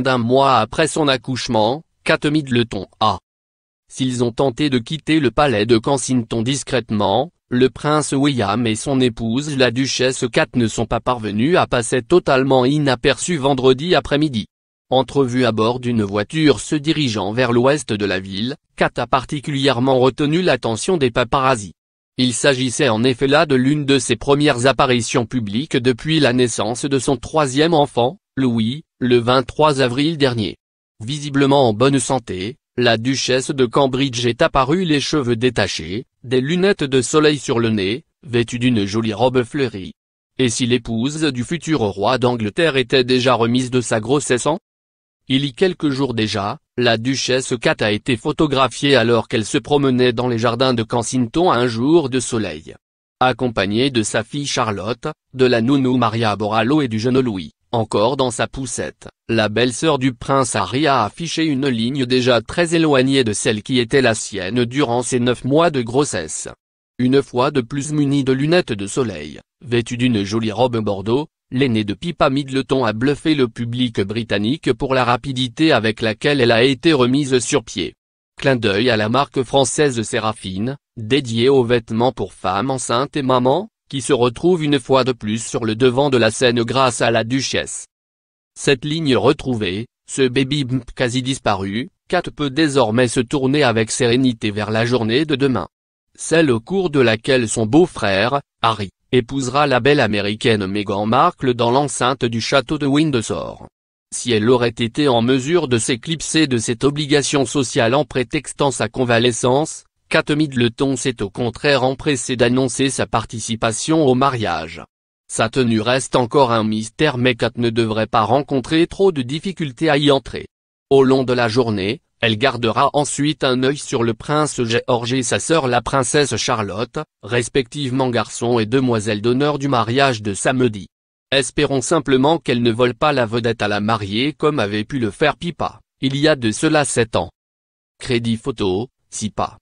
d'un mois après son accouchement, Kat le ton a. S'ils ont tenté de quitter le palais de Kensington discrètement, le prince William et son épouse la duchesse Kat ne sont pas parvenus à passer totalement inaperçus vendredi après-midi. Entrevue à bord d'une voiture se dirigeant vers l'ouest de la ville, Kat a particulièrement retenu l'attention des paparazzis. Il s'agissait en effet là de l'une de ses premières apparitions publiques depuis la naissance de son troisième enfant, Louis, le 23 avril dernier. Visiblement en bonne santé, la duchesse de Cambridge est apparue les cheveux détachés, des lunettes de soleil sur le nez, vêtue d'une jolie robe fleurie. Et si l'épouse du futur roi d'Angleterre était déjà remise de sa grossesse en Il y quelques jours déjà, la duchesse Kat a été photographiée alors qu'elle se promenait dans les jardins de Kensington un jour de soleil. Accompagnée de sa fille Charlotte, de la nounou Maria Borallo et du jeune Louis. Encore dans sa poussette, la belle-sœur du prince Harry a affiché une ligne déjà très éloignée de celle qui était la sienne durant ses neuf mois de grossesse. Une fois de plus munie de lunettes de soleil, vêtue d'une jolie robe bordeaux, l'aînée de Pippa Middleton a bluffé le public britannique pour la rapidité avec laquelle elle a été remise sur pied. Clin d'œil à la marque française Séraphine, dédiée aux vêtements pour femmes enceintes et mamans, qui se retrouve une fois de plus sur le devant de la scène grâce à la Duchesse. Cette ligne retrouvée, ce baby bump quasi disparu, Kat peut désormais se tourner avec sérénité vers la journée de demain. Celle au cours de laquelle son beau-frère, Harry, épousera la belle américaine Meghan Markle dans l'enceinte du château de Windsor. Si elle aurait été en mesure de s'éclipser de cette obligation sociale en prétextant sa convalescence, Kat midleton s'est au contraire empressé d'annoncer sa participation au mariage. Sa tenue reste encore un mystère mais Kat ne devrait pas rencontrer trop de difficultés à y entrer. Au long de la journée, elle gardera ensuite un œil sur le prince George et sa sœur la princesse Charlotte, respectivement garçon et demoiselle d'honneur du mariage de samedi. Espérons simplement qu'elle ne vole pas la vedette à la mariée comme avait pu le faire Pipa, il y a de cela sept ans. Crédit photo, Sipa.